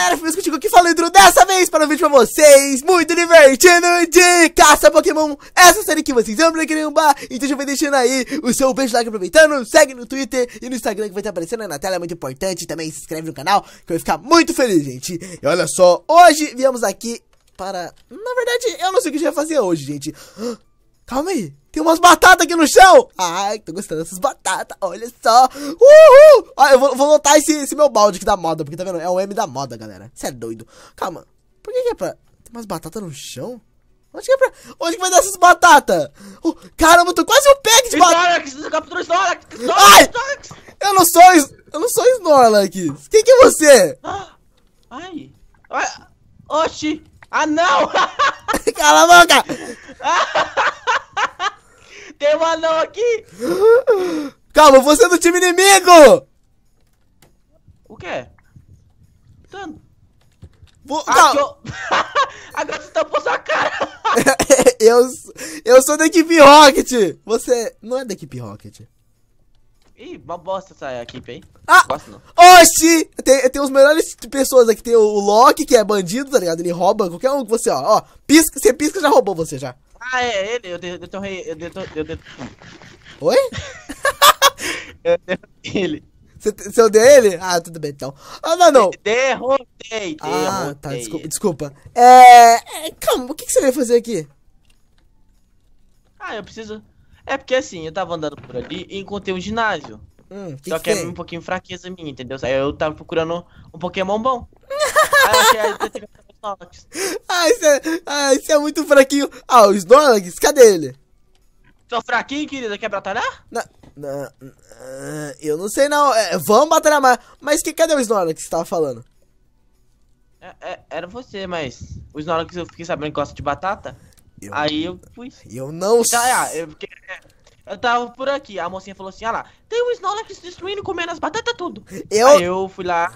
galera, feliz contigo aqui falando dessa vez para um vídeo pra vocês Muito divertido de caça Pokémon Essa série que vocês amam, bar Então já vai deixando aí o seu beijo like aproveitando Segue no Twitter e no Instagram que vai estar aparecendo aí na tela É muito importante, também se inscreve no canal Que eu vou ficar muito feliz, gente E olha só, hoje viemos aqui para... Na verdade, eu não sei o que a gente vai fazer hoje, gente Calma aí. Tem umas batatas aqui no chão. Ai, tô gostando dessas batatas. Olha só. Uhul. Olha, ah, eu vou, vou lotar esse, esse meu balde aqui da moda. Porque tá vendo? É o M da moda, galera. Você é doido. Calma. Por que, que é pra... Tem umas batatas no chão? Onde que, é pra... Onde que vai dar essas batatas? Oh, caramba, eu tô quase um pack de batatas. É ai! Eu não sou... Eu não sou Snorlax. Quem que é você? Ah, ai. Ah, oxi. Ah, não. Cala a boca. Tem um anão aqui! Calma, você é do time inimigo! O quê? Tanto. Vou, ah, eu... Agora você tampou sua cara! eu, eu sou da equipe Rocket! Você não é da equipe Rocket. Ih, uma bosta essa equipe aí. Ah! Oxi! Tem, tem os melhores pessoas aqui. Tem o, o Loki, que é bandido, tá ligado? Ele rouba qualquer um que você, ó. Ó, pisca, você pisca, já roubou você já. Ah, é ele, eu detonei. Eu detonei. Eu detonei. Oi? eu derrotei ele. Você, odeia ele? Ah, tudo bem então. Ah, não, não. Derrotei, derrotei. Ah, tá, desculpa. desculpa. É, é. Calma, o que, você veio fazer aqui? Ah, eu preciso. É porque assim, eu tava andando por ali e encontrei um ginásio. Hum, que Só que, que é um pouquinho fraqueza minha, entendeu? Aí eu tava procurando um Pokémon bom. aí eu achei a Snorlax. Ah, isso é, ah, isso é muito fraquinho. Ah, o Snorlax, cadê ele? Tô fraquinho, querida, quer batalhar? Na, na, na, eu não sei não, é, vamos batalhar, mais. mas que, cadê o Snorlax que você tava falando? É, é, era você, mas o Snorlax eu fiquei sabendo que gosta de batata. Eu, aí eu fui. Eu não então, é, sei. é, porque, é, eu tava por aqui. A mocinha falou assim: ah lá, tem um Snorlax destruindo, comendo as batatas tudo. Eu. Aí eu fui lá.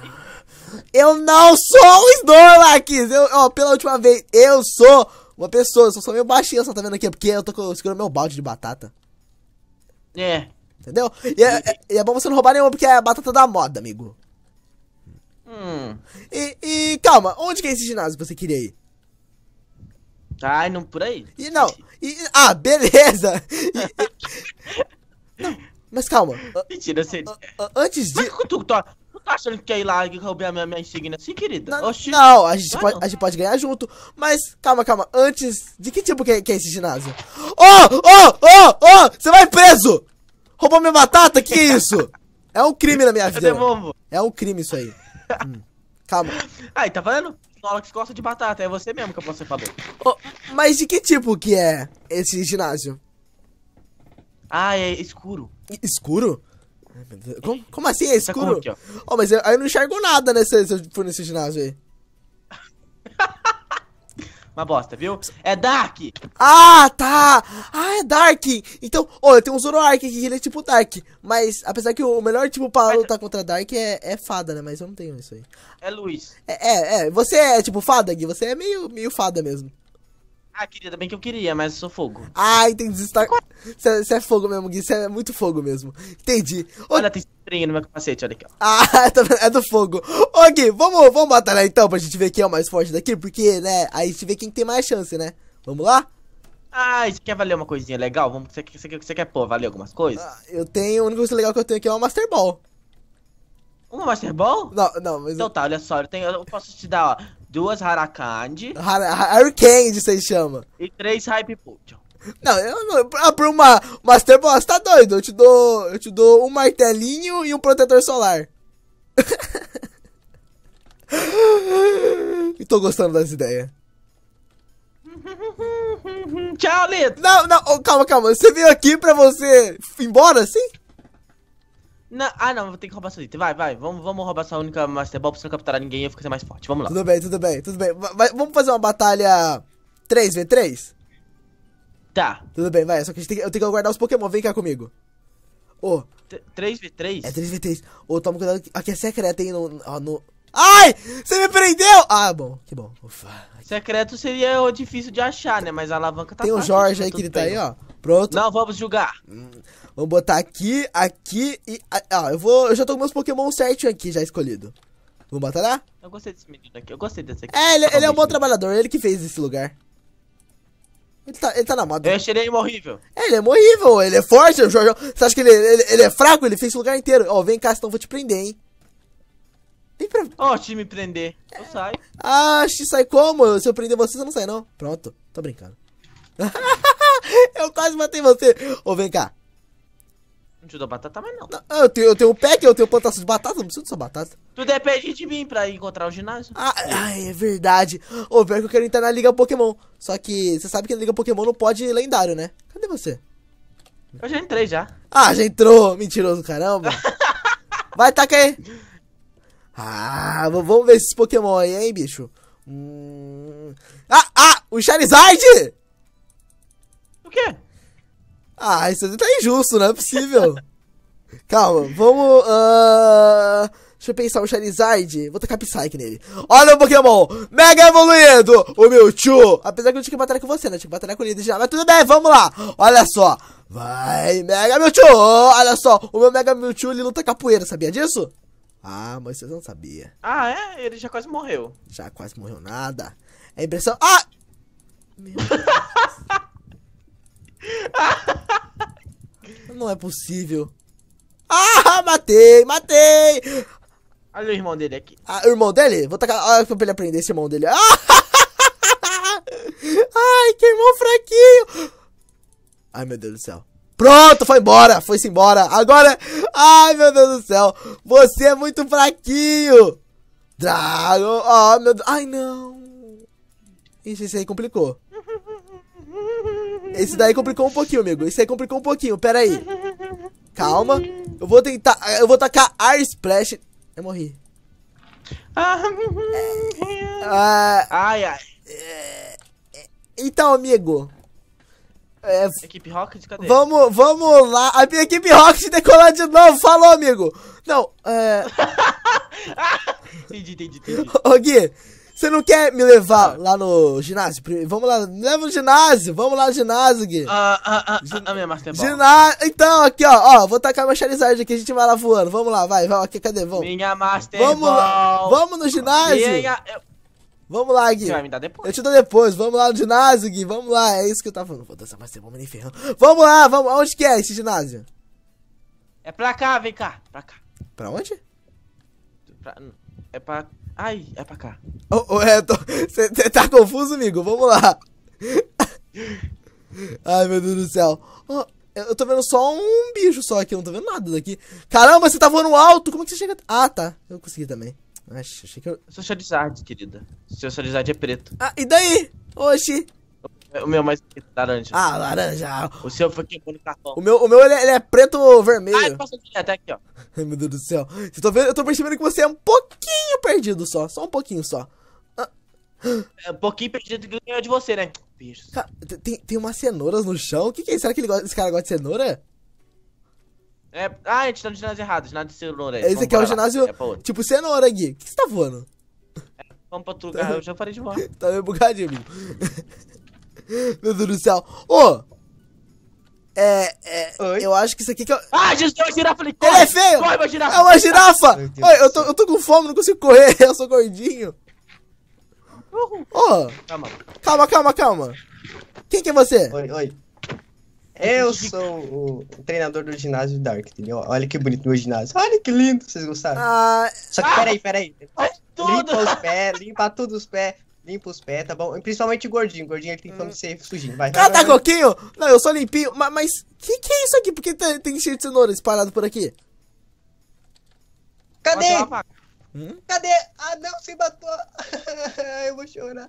Eu não sou um Snorlax! Eu, ó, pela última vez, eu sou uma pessoa. Eu sou só meio baixinho, só tá vendo aqui, porque eu tô segurando meu balde de batata. É. Entendeu? E é, é, é, bom você não roubar nenhuma, porque é a batata da moda, amigo. Hum. E, e calma, onde que é esse ginásio que você queria ir? Ai, não por aí. E não, e, ah, beleza! E, não, mas calma. Ah, Mentira, você. Ah, ah, antes de. Mas tu, tu, tá achando que quer ir lá e roubar a minha, minha insígnia assim, querida? Não, não a, gente é pode, não. a gente pode ganhar junto. Mas, calma, calma. Antes, de que tipo que é, que é esse ginásio? Oh, oh, oh, oh! Você vai preso! Roubou minha batata? Que é isso? É um crime na minha vida. É um crime isso aí. Hum. Calma. Aí, tá vendo? Alex gosta de batata, é você mesmo que você falou. Oh, mas de que tipo que é esse ginásio? Ah, é escuro. Escuro? Como, como assim é tá escuro? Aqui, ó. Oh, mas eu, eu não enxergo nada nesse, se eu for nesse ginásio aí. uma bosta, viu? É Dark! Ah, tá! Ah, é Dark! Então, olha, tem um Zoroark aqui, ele é tipo Dark. Mas, apesar que o melhor tipo pra lutar contra Dark é, é fada, né? Mas eu não tenho isso aí. É Luiz. É, é, é. Você é tipo fada, Gui? Você é meio, meio fada mesmo. Ah, queria também que eu queria, mas eu sou fogo. Ah, entendi. Você, tá... É, você é fogo mesmo, Gui. Você é muito fogo mesmo. Entendi. Olha, tem estrelinha no meu capacete, olha aqui. Ó. Ah, é, é do fogo. Ô, Gui, vamos, vamos batalhar então pra gente ver quem é o mais forte daqui, porque, né, aí se vê quem tem mais chance, né? Vamos lá? Ah, você quer valer uma coisinha legal? Vamos, você, você, você, você quer pôr, valer algumas coisas? Ah, eu tenho, o único legal que eu tenho aqui é uma Master Ball. Uma Master Ball? Não, não, mas... Então tá, olha só, eu, tenho, eu posso te dar, ó, duas Harakand. Hurricane, você chama. E três Hype Potion. Não, eu não. Ah, pra, uma Master Boss, tá doido? Eu te dou. Eu te dou um martelinho e um protetor solar. e tô gostando das ideias. Tchau, Lito! Não, não, oh, calma, calma. Você veio aqui pra você ir embora, sim? Não, ah, não, vou ter que roubar essa item. Vai, vai, vamos, vamos roubar essa única Master Ball pra você não capturar ninguém e eu ficar mais forte. Vamos lá. Tudo bem, tudo bem, tudo bem. Vai, vamos fazer uma batalha 3v3? Tá. Tudo bem, vai. Só que tem, eu tenho que guardar os Pokémon. Vem cá comigo. Ô. Oh. 3v3? É 3v3. Ô, oh, toma cuidado. Aqui é secreto, hein? No, no... Ai! Você me prendeu! Ah, bom, que bom. Ufa. Secreto seria difícil de achar, né? Mas a alavanca tá Tem o Jorge tá aí que ele tá aí, ó. Pronto. Não vamos julgar. Hum, vamos botar aqui, aqui e. Ah, eu vou. Eu já tô com meus Pokémon certinho aqui, já escolhido. Vamos lá Eu gostei desse menino aqui, eu gostei desse aqui. É, ele, ele é um bom trabalhador, ele que fez esse lugar. Ele tá, ele tá na moda. Eu achei ele imorrível. É, ele é horrível ele é forte, o Você acha que ele, ele, ele, é fraco? Ele fez o lugar inteiro. Ó, vem cá, senão vou te prender, hein. Vem pra... Ó, oh, time prender. É. Eu saio. Ah, sai como? Se eu prender você, você não sai, não. Pronto, tô brincando. Eu quase matei você. Ô, vem cá. Não te dou batata mais não. não eu, tenho, eu tenho um pack, eu tenho plantação de batata, não preciso de sua batata. Tu depende de mim pra encontrar o ginásio. Ah, é verdade. Ô, pior que eu quero entrar na Liga Pokémon. Só que você sabe que na Liga Pokémon não pode lendário, né? Cadê você? Eu já entrei já. Ah, já entrou, mentiroso caramba. Vai, taca aí. Ah, vamos ver esses Pokémon aí, hein, bicho. Hum... Ah, ah, o Charizard! quê? Ah, isso tá injusto, não é possível. Calma, vamos. Uh... Deixa eu pensar, o Charizard. Vou tacar Psyche nele. Olha o Pokémon! Mega evoluído! O Mewtwo! Apesar que eu tinha que batalhar com você, né? tinha que batalhar com o líder já. Mas tudo bem, vamos lá! Olha só! Vai, Mega Mewtwo! Olha só! O meu Mega Mewtwo ele luta capoeira, sabia disso? Ah, mas você não sabia. Ah, é? Ele já quase morreu. Já quase morreu nada. É impressão. Ah! Meu Não é possível. Ah, matei, matei! Olha o irmão dele aqui. Ah, o irmão dele? Vou tacar. Olha pra ele aprender esse irmão dele. Ah! Ai, que irmão fraquinho! Ai, meu Deus do céu. Pronto, foi embora, foi-se embora. Agora, ai, meu Deus do céu. Você é muito fraquinho. Dragon, ó, oh, meu Deus. Ai, não. Isso, isso aí complicou. Esse daí complicou um pouquinho, amigo. Esse aí complicou um pouquinho. Pera aí. Calma. Eu vou tentar. Eu vou tacar Air Splash. Eu morri. Ah, ai, ai. É, é, então, amigo. É, equipe Rocket, cadê? Vamos, vamos lá. A minha equipe Rocket decolou de novo. Falou, amigo. Não, é... entendi, entendi, entendi. Ô, Gui, você não quer me levar ah. lá no ginásio? Vamos lá, leva no ginásio, vamos lá no ginásio, Gui. Ah, ah, ah, ah a minha Master é Ball. Ginásio, então, aqui, ó, ó, vou tacar meu Charizard aqui, a gente vai lá voando. Vamos lá, vai, vai, aqui, cadê? Vamos. Minha Master é vamos, Ball. Vamos no ginásio? Minha, eu... Vamos lá, Gui. Você vai me dar depois. Eu te dou depois. Vamos lá no ginásio, Gui. Vamos lá. É isso que eu tava falando. Vou dançar mais tempo, me ferrando. Vamos lá, vamos. Onde que é esse ginásio? É pra cá, vem cá. Pra cá. Pra onde? Pra... É pra Ai, é pra cá. Oh, oh, é, Você tá confuso, amigo? Vamos lá. Ai, meu Deus do céu. Oh, eu tô vendo só um bicho só aqui, eu não tô vendo nada daqui. Caramba, você tá voando alto! Como é que você chega. Ah, tá. Eu consegui também. achei que eu. Seu Charizard, querida. Seu Charizard é preto. Ah, e daí? Oxi. O meu é mais laranja. Ah, laranja. O seu foi queimando cartão. O meu, o meu ele, é, ele é preto ou vermelho. Ah, passou aqui, até tá aqui, ó. Ai, meu Deus do céu. Eu tô, vendo, eu tô percebendo que você é um pouquinho perdido só. Só um pouquinho só. É um pouquinho perdido que ganhou de você, né? Bicho. Tem, tem umas cenouras no chão? O que, que é? Será que ele gosta, esse cara gosta de cenoura? É, ah, a gente tá no ginásio errado, ginásio de cenoura. Esse Vamos aqui é o ginásio, é tipo cenoura, Gui. O que, que você tá voando? É, vamos pra outro lugar, eu já parei de voar. tá meio bugadinho, amigo. Meu Deus do céu. Ô! Oh, é, é Oi? eu acho que isso aqui que eu... Ah, Jesus, é uma girafa ali, corre! é feio! Corre, uma girafa! É uma girafa! Oi, eu tô, eu tô com fome, não consigo correr, eu sou gordinho. Ô! Oh. Calma. Calma, calma, calma. Quem que é você? Oi, oi. Eu sou o treinador do ginásio Dark, entendeu? Olha que bonito meu ginásio. Olha que lindo, vocês gostaram? Ah, Só que ah! peraí, peraí. É limpa os pés, limpa todos os pés. Limpa os pés, tá bom? Principalmente gordinho. Gordinho ele é tem fome de ser sujinho. Vai, vai, tá coquinho? Não, eu sou limpinho. Mas, mas que que é isso aqui? Por que tá, tem, tem cheio de cenoura espalhado por aqui? Cadê? Hum? Cadê? Ah, não, se matou. eu vou chorar.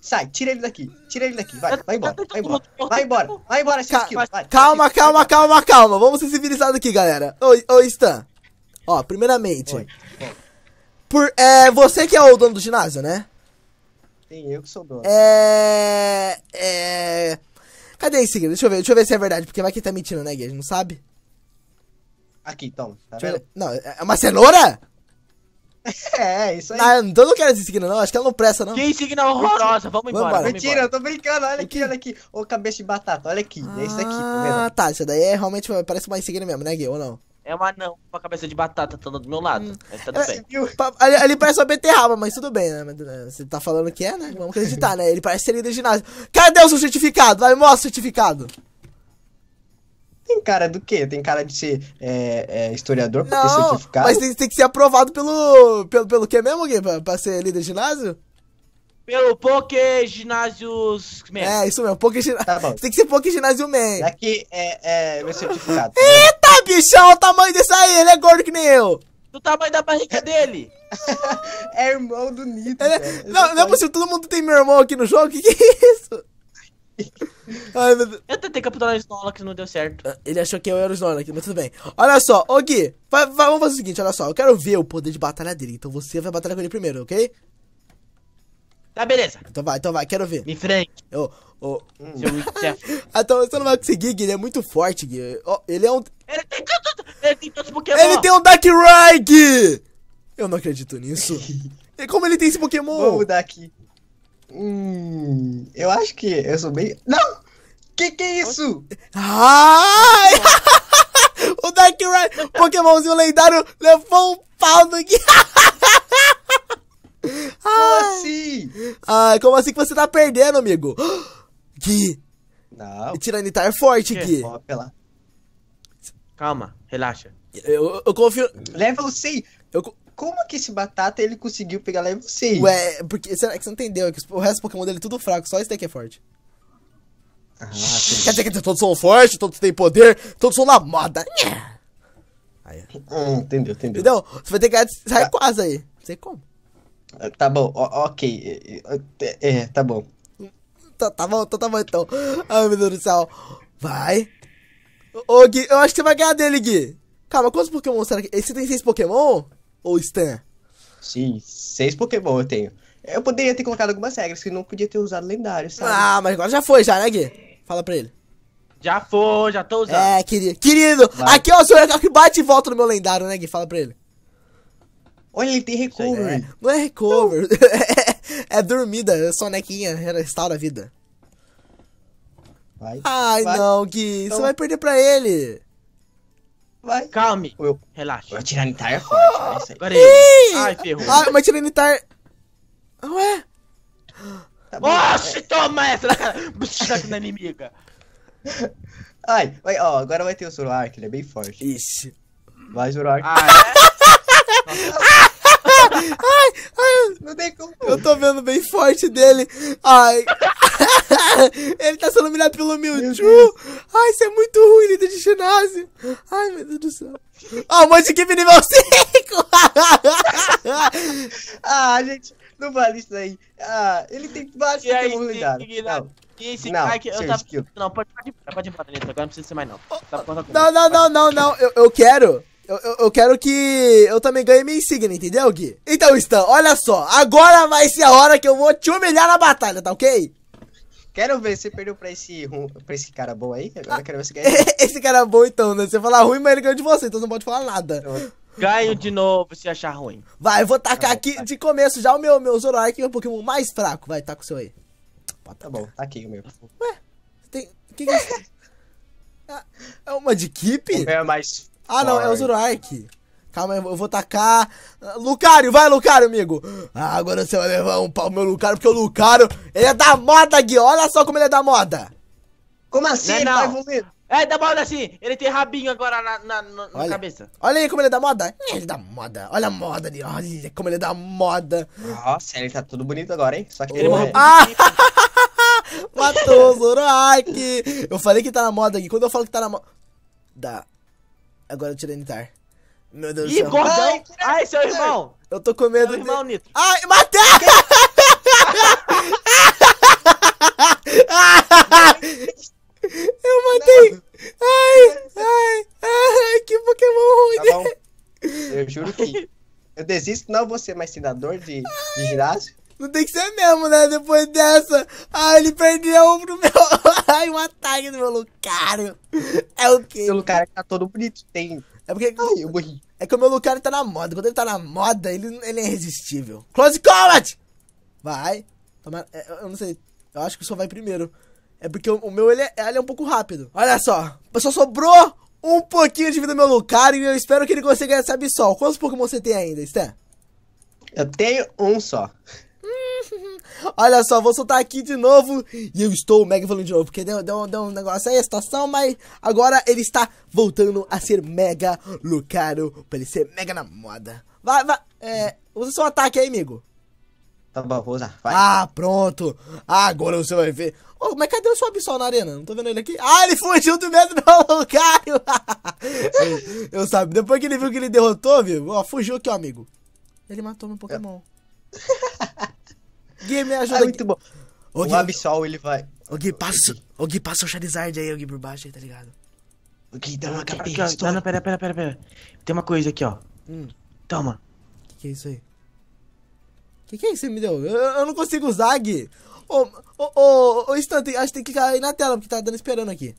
Sai, tira ele daqui. Tira ele daqui. Vai, vai embora. Vai embora. Vai embora. Vai embora, Ca vai, vai. Calma, calma, calma, calma. Vamos ser civilizados aqui, galera. Oi, oi, Stan. Ó, primeiramente. Oi. Por, é, você que é o dono do ginásio, né? Tem eu que sou dono. É. É. Cadê esse aqui? Deixa eu ver, deixa eu ver se é verdade, porque vai que tá mentindo, né, Guia? Não sabe? Aqui, toma. Tá não, é, é uma cenoura? É, é, isso aí. Ah, então eu não quero esse signo, não. Acho que ela não presta, não. Que signo horrorosa. Vamos, embora. embora. Mentira, eu tô brincando. Olha aqui, olha aqui. Ô, cabeça de batata, olha aqui. Ah, é isso aqui, tá Ah, tá. Isso daí é realmente parece uma insignia mesmo, né, Gui? Ou não? É um anão com a cabeça de batata tá do meu lado. Hum. Mas tudo bem. Ele, é, ele parece uma beterraba, mas tudo bem, né? né? Você tá falando que é, né? Vamos acreditar, né? Ele parece ser líder de ginásio. Cadê o seu certificado? Vai, mostra o certificado. Tem cara do quê? Tem cara de ser é, é, historiador pra Não, ter certificado? Mas tem, tem, que ser aprovado pelo. pelo, pelo quê mesmo, Gui? Pra, pra ser líder de ginásio? Pelo Poké Ginásios Man. É, isso mesmo, Poké Ginásio. Tá bom. Tem que ser Poké Ginásio Man. Aqui é, é meu certificado. Eita! Ah, tá, bichão, olha é o tamanho desse aí, ele é gordo que nem eu. Do tamanho da barriga dele. é irmão do Nito. É- não, não é possível, todo mundo tem meu irmão aqui no jogo? Que que é isso? Ai, eu tentei capturar o Snorlax, não deu certo. Ah, ele achou que eu era o Snorlax, mas tudo bem. Olha só, ô Gui, vamos fazer o seguinte, olha só. Eu quero ver o poder de batalha dele, então você vai batalhar com ele primeiro, ok? Tá, beleza. Então vai, então vai, quero ver. Me frente. Eu, Oh. Hum. Ah, então você não vai conseguir, Gui. Ele é muito forte, Gui. Oh, ele é um. Ele tem todos, ele tem os Pokémon! Ele tem um Darkrai, Gui! Eu não acredito nisso. e como ele tem esse Pokémon? Vou mudar aqui. Hum, eu acho que eu sou bem. Não! Que que é isso? Ai! o Darkrai, Pokémonzinho lendário, levou um pau no Gui. Como assim? Ai, como assim que você tá perdendo, amigo? Gui. Não. Tiranitar é forte, que? Gui. Ó, é pela... Calma, relaxa. Eu, eu confio. Level 6. Eu... Como que esse batata ele conseguiu pegar level 6? Ué, porque será é que você não entendeu? É que o resto do Pokémon dele é tudo fraco, só esse daqui é forte. Ah, Quer dizer que todos são fortes, todos têm poder, todos são na moda. Aí. Hum, entendeu, entendeu. Entendeu? Você vai ter que sair tá. quase aí. Não sei como. Tá bom, o ok. É, tá bom tá, tá bom, então tá bom então. Ai, meu Deus do céu. Vai. Ô, Gui, eu acho que você vai ganhar dele, Gui. Calma, quantos Pokémon será que. Você tem seis Pokémon? Ou Stan? Sim, seis Pokémon eu tenho. Eu poderia ter colocado algumas regras que não podia ter usado lendário, sabe? Ah, mas agora já foi, já, né, Gui? Fala pra ele. Já foi, já tô usando. É, querido. Querido, vai. aqui ó, o senhor é que bate e volta no meu lendário, né, Gui? Fala pra ele. Olha, ele tem recover É. Não é recover Não. É, é dormida, é sonequinha, é restaura a vida. Vai. Ai, vai. não, Gui. Então... Você vai perder pra ele. Vai. Calme. Eu... Relaxa. A Tiranitar é forte. Agora Isso aí. Ai, ferrou. Ah, mas Tiranitar... Ué? Tá bom, Oxe, é. toma essa na cara. Bicho da é inimiga. Ai, vai, ó, agora vai ter o Zoroark, ele é bem forte. Isso. Vai, Zoroark. Ah, é? Ai, ai. Eu tô vendo bem forte dele. Ai. ele tá sendo humilhado pelo Mewtwo. Ai, isso é muito ruim, líder de ginásio. Ai, meu Deus do céu. Ó, oh, um monte equipe nível 5. ah, gente, não vale isso aí. Ah, ele tem vários Pokémon lendários. Não. E esse cara que eu tava... Não, pode, pode ir embora, pode Agora não precisa ser mais, não. Tá não, não, não, não, não. Eu, eu quero... Eu, eu, eu, quero que eu também ganhe minha insígnia, entendeu, Gui? Então, Stan, olha só. Agora vai ser a hora que eu vou te humilhar na batalha, tá ok? Quero ver você perdeu pra esse, pra esse cara bom aí. Agora ah, quero ver se ganha. esse cara é bom, então, né? Você falar ruim, mas ele ganhou de você, então não pode falar nada. Ganho de novo se achar ruim. Vai, vou tacar tá aqui de começo já o meu, meu Zoroark, que é o Pokémon mais fraco. Vai, taca o seu aí. tá bom, tá aqui o meu. Ué, tem. Que que é isso? É, é uma de equipe? é mais ah, não, é o Zoroark. Calma aí, eu vou tacar. Lucario, vai, Lucario, amigo. Ah, agora você vai levar um pau meu Lucario, porque o Lucario, ele é da moda, Gui. Olha só como ele é da moda. Como assim? Não é, não. Ele tá evoluindo. É da moda assim, ele tem rabinho agora na, na, na olha, cabeça. Olha aí como ele é da moda. Ele é da moda. Olha a moda ali, olha como ele é da moda. Nossa, ele tá tudo bonito agora, hein? Só que ele morreu. É. Ah! Matou o Zoroark! Eu falei que tá na moda aqui. Quando eu falo que tá na moda. Da. Agora eu tirei Nitar. Meu Deus Ih, do céu. gordão! Ai, seu é irmão! Eu tô com medo. Seu é irmão, Nito. Nitro. Ai, matei! eu matei! Ai, ai, ai, que Pokémon ruim! Tá eu juro que. Eu desisto, não vou ser mais senador de, de ginásio. Não tem que ser mesmo, né? Depois dessa. Ah, ele perdeu pro meu. Ai, o ataque do meu Lucario. É o quê? O Lucario tá todo bonito, tem. É porque. Ai, eu morri. É que o meu Lucario tá na moda. Quando ele tá na moda, ele, ele é irresistível. Close Combat! Vai. Toma... É, eu não sei. Eu acho que o só vai primeiro. É porque o, meu ele é, ele é um pouco rápido. Olha só. Só sobrou um pouquinho de vida do meu Lucario e eu espero que ele consiga essa Absol. Quantos Pokémon você tem ainda, Stan? Eu tenho um só. Olha só, vou soltar aqui de novo. E eu estou mega falando de novo, porque deu, deu, deu um negócio aí, a situação, mas agora ele está voltando a ser mega Lucario, pra ele ser mega na moda. Vai, vai, é, usa seu ataque aí, amigo. Tá bom, vou usar, vai. Ah, pronto. Agora você vai ver. Oh, mas cadê o seu abissal na arena? Não tô vendo ele aqui. Ah, ele fugiu do medo do Lucario. eu, eu sabe, depois que ele viu que ele derrotou, viu? Ó, fugiu aqui, ó, amigo. Ele matou meu Pokémon. É. Gui, me ajuda. É muito bom. O, o ele vai. O Gui, passa, o Gui, passa o Charizard aí, o Gui, por baixo aí, tá ligado? O Gui, dá uma capinha. Não, não, pera, pera, pera, pera. Tem uma coisa aqui, ó. Hum. Toma. O que, que é isso aí? O que, que é isso que você me deu? Eu, eu não consigo usar, Gui. Ô, ô, ô, ô, acho que tem que cair na tela, porque tá dando esperando aqui.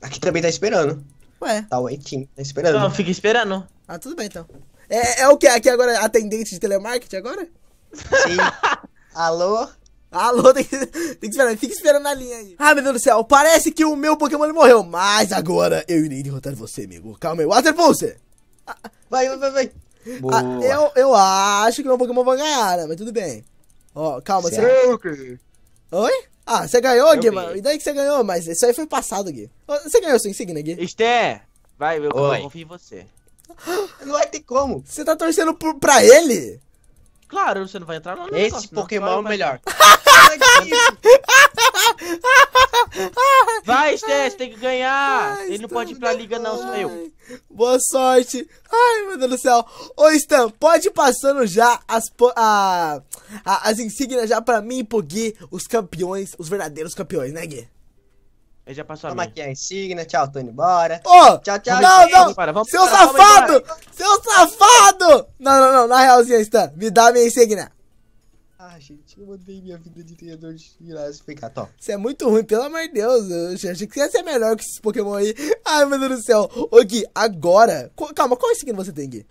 Aqui também tá esperando. Ué. Tá waiting, tá esperando. Não, fica esperando. Ah, tudo bem então. É, é o que? Aqui agora é atendente de telemarketing agora? Sim. Alô? Alô, tem que, tem que esperar, fica esperando na linha aí. Ah, meu Deus do céu, parece que o meu Pokémon morreu, mas agora eu irei derrotar você, amigo. Calma aí, Water Pulse! Ah, ah vai, vai, vai, vai. Ah, eu, eu acho que meu Pokémon vai ganhar, né? Mas tudo bem. Ó, oh, calma, certo. você. Oi? Ah, você ganhou, Gui, mano. E daí que você ganhou, mas isso aí foi passado, Gui. Você ganhou sua insignia, Gui. Esté! Vai, eu confio em você. Não vai ter como. Você tá torcendo pra ele? Claro, você não vai entrar lá no Esse Pokémon é o melhor. vai, Stess, tem que ganhar. Ai, Ele não pode ir pra liga, não, sou eu. Boa sorte. Ai, meu Deus do céu. Ô, Stan, pode ir passando já as, a, a, as insígnias já pra mim e pro Gui, os campeões, os verdadeiros campeões, né, Gui? Ele já passou Toma a minha. aqui a insígnia. Tchau, tô indo embora. Ô! Oh, tchau, tchau. Não, não. Para, vamos seu para, safado! seu safado! Não, não, não. Na realzinha, Stan. Me dá a minha insígnia. Ah, gente, eu mandei minha vida de treinador de Mirage ficar, top. Você é muito ruim, pelo amor de Deus. Eu achei que ia ser melhor que esses Pokémon aí. Ai, meu Deus do céu. Ô, Gui, agora... Calma, qual insígnia você tem, Gui?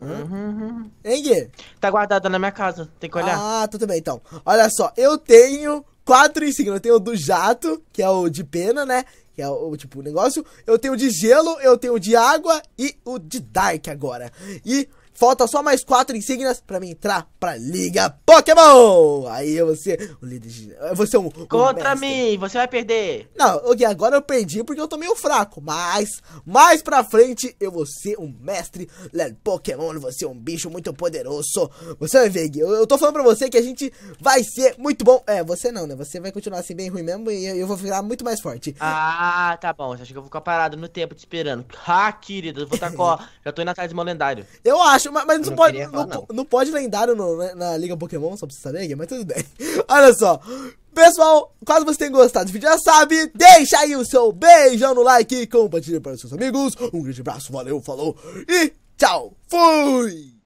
Uhum, uhum, uhum. Hein, Gui? Tá guardada na minha casa, tem que olhar. Ah, tudo bem, então. Olha só, eu tenho quatro insígnias. Eu tenho o do jato, que é o de pena, né? Que é o, tipo, o negócio. Eu tenho o de gelo, eu tenho o de água e o de dark agora. E Falta só mais quatro insígnias pra mim entrar pra Liga Pokémon! Aí eu vou ser o líder de... Eu vou ser um... Contra um mim, você vai perder! Não, e agora eu perdi porque eu tô meio fraco, mas... Mais pra frente eu vou ser um mestre Led Pokémon, eu vou ser um bicho muito poderoso. Você vai ver, Gui, eu, eu tô falando pra você que a gente vai ser muito bom. É, você não, né? Você vai continuar assim bem ruim mesmo e eu, eu vou ficar muito mais forte. Ah, tá bom, você acha que eu vou ficar parado no tempo te esperando. Ah, querido, eu vou estar tá com... Já tô indo atrás de meu lendário. Eu acho mas, mas não, não, pode, falar, não, não, pode lendário no, na, né, na Liga Pokémon, só pra você saber, mas tudo bem. Olha só. Pessoal, caso você tenha gostado do vídeo, já sabe, deixa aí o seu beijão no like, compartilha para os seus amigos. Um grande abraço, valeu, falou e tchau. Fui!